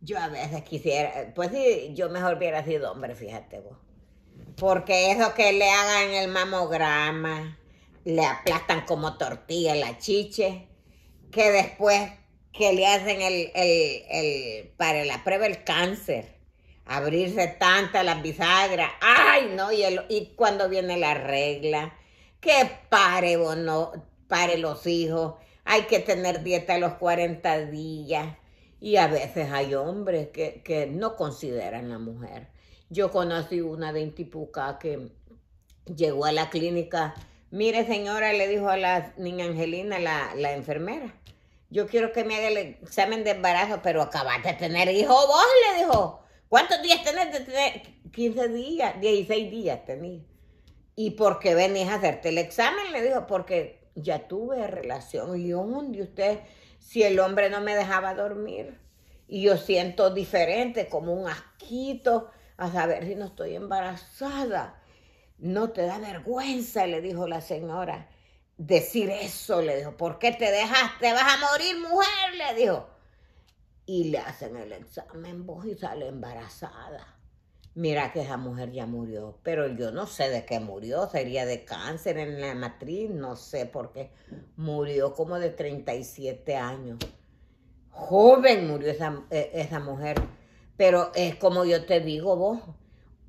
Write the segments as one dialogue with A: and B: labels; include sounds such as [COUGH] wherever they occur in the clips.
A: Yo a veces quisiera, pues sí, yo mejor hubiera sido hombre, fíjate vos. Porque eso que le hagan el mamograma, le aplastan como tortilla la chiche, que después que le hacen el, para la prueba el cáncer, abrirse tanta las bisagras, ay no, y, y cuando viene la regla, que pare vos, no, pare los hijos, hay que tener dieta a los 40 días y a veces hay hombres que, no consideran la mujer. Yo conocí una de Intipucá que llegó a la clínica. Mire, señora, le dijo a la niña Angelina, la, enfermera. Yo quiero que me haga el examen de embarazo, pero acabaste de tener hijo vos, le dijo. ¿Cuántos días tenés de 15 días, 16 días tenía. ¿Y por qué venís a hacerte el examen? Le dijo, porque ya tuve relación. Y, ¿dónde usted? si el hombre no me dejaba dormir. Y yo siento diferente, como un asquito, a saber si no estoy embarazada. No te da vergüenza, le dijo la señora, decir eso, le dijo. ¿Por qué te dejaste? Vas a morir, mujer, le dijo. Y le hacen el examen, vos y sale embarazada mira que esa mujer ya murió, pero yo no sé de qué murió, sería de cáncer en la matriz, no sé por qué. Murió como de 37 años. Joven murió esa, e, esa mujer, pero es como yo te digo vos,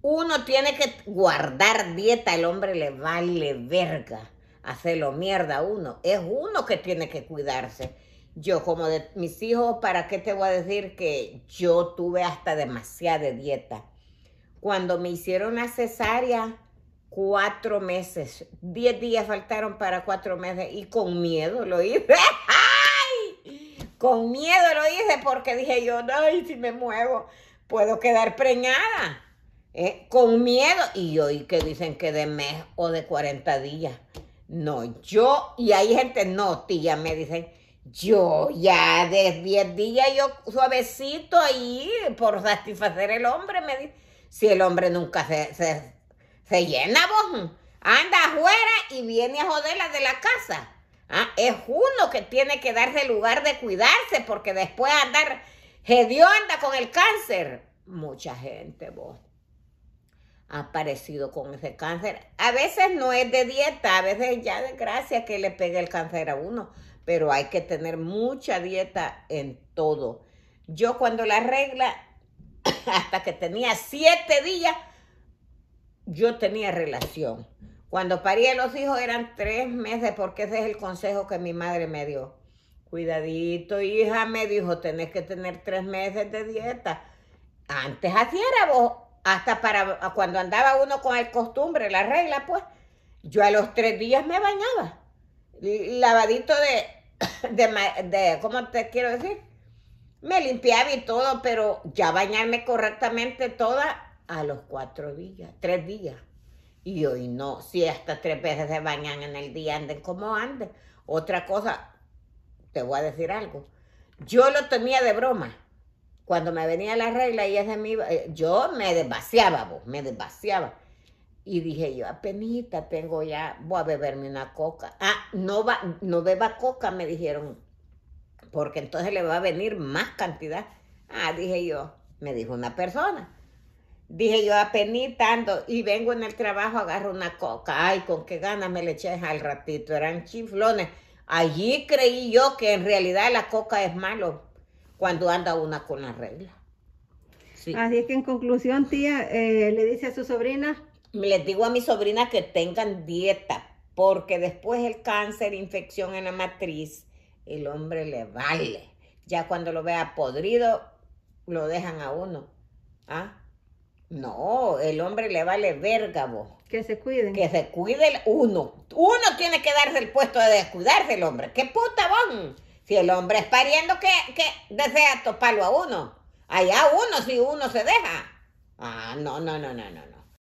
A: uno tiene que guardar dieta, el hombre le vale verga, hacerlo mierda a uno, es uno que tiene que cuidarse. Yo como de mis hijos, ¿para qué te voy a decir que yo tuve hasta demasiada dieta? Cuando me hicieron la cesárea, cuatro meses, diez días faltaron para cuatro meses y con miedo lo hice. [LAUGHS] ¡Ay! Con miedo lo hice porque dije yo, no, si me muevo, puedo quedar preñada. Eh, con miedo. Y hoy que dicen que de mes o de 40 días. No, yo, y hay gente, no, tía, me dicen, yo ya de diez días, yo suavecito ahí por satisfacer el hombre, me dice si el hombre nunca se, se, llena, vos. Anda afuera y viene a joderla de la casa. Ah, es uno que tiene que darse lugar de cuidarse porque después andar anda con el cáncer. Mucha gente, vos, ha aparecido con ese cáncer. A veces no es de dieta, a veces ya de gracia que le pegue el cáncer a uno, pero hay que tener mucha dieta en todo. Yo cuando la regla [LAUGHS] hasta que tenía siete días, yo tenía relación. Cuando parí los hijos eran tres meses, porque ese es el consejo que mi madre me dio. Cuidadito, hija, me dijo, tenés que tener tres meses de dieta. Antes así era vos, hasta para cuando andaba uno con el costumbre, la regla, pues, yo a los tres días me bañaba. Lavadito de, [COUGHS] de, de ¿cómo te quiero decir? Me limpiaba y todo, pero ya bañarme correctamente toda a los cuatro días, tres días. Y hoy no, si hasta tres veces se bañan en el día, anden como anden. Otra cosa, te voy a decir algo. Yo lo tenía de broma. Cuando me venía la regla y es de mí, eh, yo me desvaciaba, vos, me desvaciaba. Y dije yo, apenita tengo ya, voy a beberme una coca. Ah, no, va, no beba coca, me dijeron porque entonces le va a venir más cantidad. Ah, dije yo, me dijo una persona. Dije yo, apenitando, y vengo en el trabajo, agarro una coca. Ay, con qué ganas me le eché al ratito, eran chiflones. Allí creí yo que en realidad la coca es malo cuando anda una con la regla. Así es que en conclusión, tía, eh, le dice a su sobrina. Les digo a mi sobrina que tengan dieta, porque después el cáncer, infección en la matriz, el hombre le vale. Ya cuando lo vea podrido, lo dejan a uno. ¿Ah? No, el hombre le vale verga vos. Que se cuiden. Que se cuide el uno. Uno tiene que darse el puesto de descuidarse el hombre. ¡Qué puta vos! Si el hombre es pariendo, que, desea toparlo a uno? Allá uno, si uno se deja. Ah, no, no, no, no, no, no.